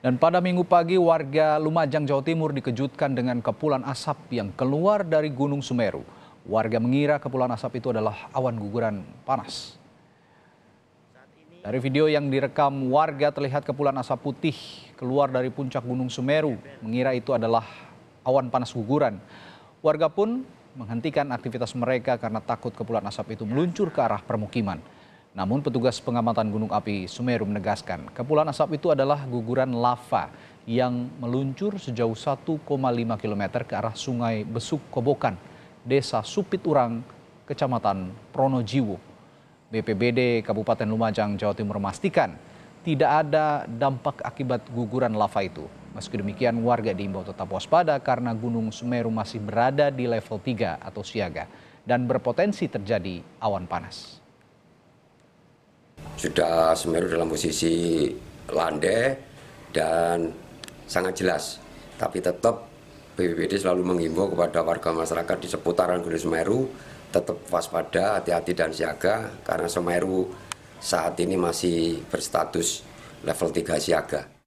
Dan pada minggu pagi warga Lumajang, Jawa Timur dikejutkan dengan kepulan asap yang keluar dari Gunung Semeru. Warga mengira kepulan asap itu adalah awan guguran panas. Dari video yang direkam warga terlihat kepulan asap putih keluar dari puncak Gunung Semeru, mengira itu adalah awan panas guguran. Warga pun menghentikan aktivitas mereka karena takut kepulan asap itu meluncur ke arah permukiman. Namun petugas pengamatan gunung api Sumeru menegaskan kepulan asap itu adalah guguran lava yang meluncur sejauh 1,5 km ke arah sungai Besuk Kobokan, desa Supiturang, kecamatan Pronojiwo. BPBD Kabupaten Lumajang, Jawa Timur memastikan tidak ada dampak akibat guguran lava itu. Meski demikian, warga diimbau tetap waspada karena Gunung Semeru masih berada di level 3 atau siaga dan berpotensi terjadi awan panas sudah Semeru dalam posisi landai dan sangat jelas. Tapi tetap BPBD selalu menghimbau kepada warga masyarakat di seputaran Gunung Semeru tetap waspada, hati-hati dan siaga karena Semeru saat ini masih berstatus level 3 siaga.